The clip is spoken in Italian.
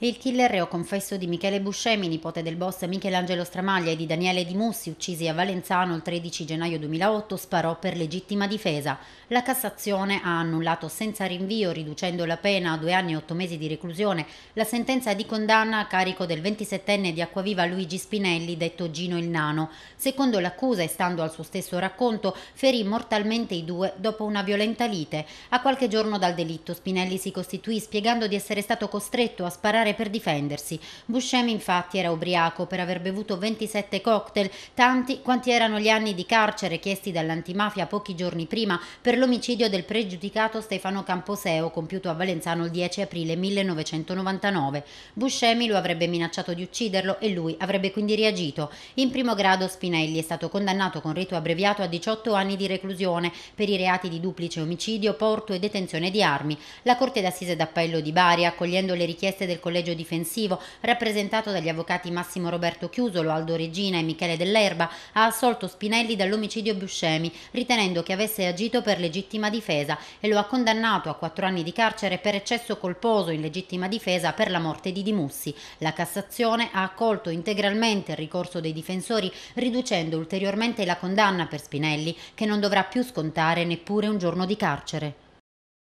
Il killer reo confesso di Michele Buscemi, nipote del boss Michelangelo Stramaglia e di Daniele Di Mussi, uccisi a Valenzano il 13 gennaio 2008, sparò per legittima difesa. La Cassazione ha annullato senza rinvio, riducendo la pena a due anni e otto mesi di reclusione, la sentenza di condanna a carico del 27enne di Acquaviva Luigi Spinelli, detto Gino il Nano. Secondo l'accusa e stando al suo stesso racconto, ferì mortalmente i due dopo una violenta lite. A qualche giorno dal delitto Spinelli si costituì spiegando di essere stato costretto a sparare sputare per difendersi. Buscemi infatti era ubriaco per aver bevuto 27 cocktail, tanti quanti erano gli anni di carcere chiesti dall'antimafia pochi giorni prima per l'omicidio del pregiudicato Stefano Camposeo compiuto a Valenzano il 10 aprile 1999. Buscemi lo avrebbe minacciato di ucciderlo e lui avrebbe quindi reagito. In primo grado Spinelli è stato condannato con rito abbreviato a 18 anni di reclusione per i reati di duplice omicidio, porto e detenzione di armi. La Corte d'Assise d'Appello di Bari, accogliendo le richieste del collega collegio difensivo, rappresentato dagli avvocati Massimo Roberto Chiusolo, Aldo Regina e Michele Dell'Erba, ha assolto Spinelli dall'omicidio Buscemi, ritenendo che avesse agito per legittima difesa e lo ha condannato a quattro anni di carcere per eccesso colposo in legittima difesa per la morte di Dimussi. La Cassazione ha accolto integralmente il ricorso dei difensori, riducendo ulteriormente la condanna per Spinelli, che non dovrà più scontare neppure un giorno di carcere.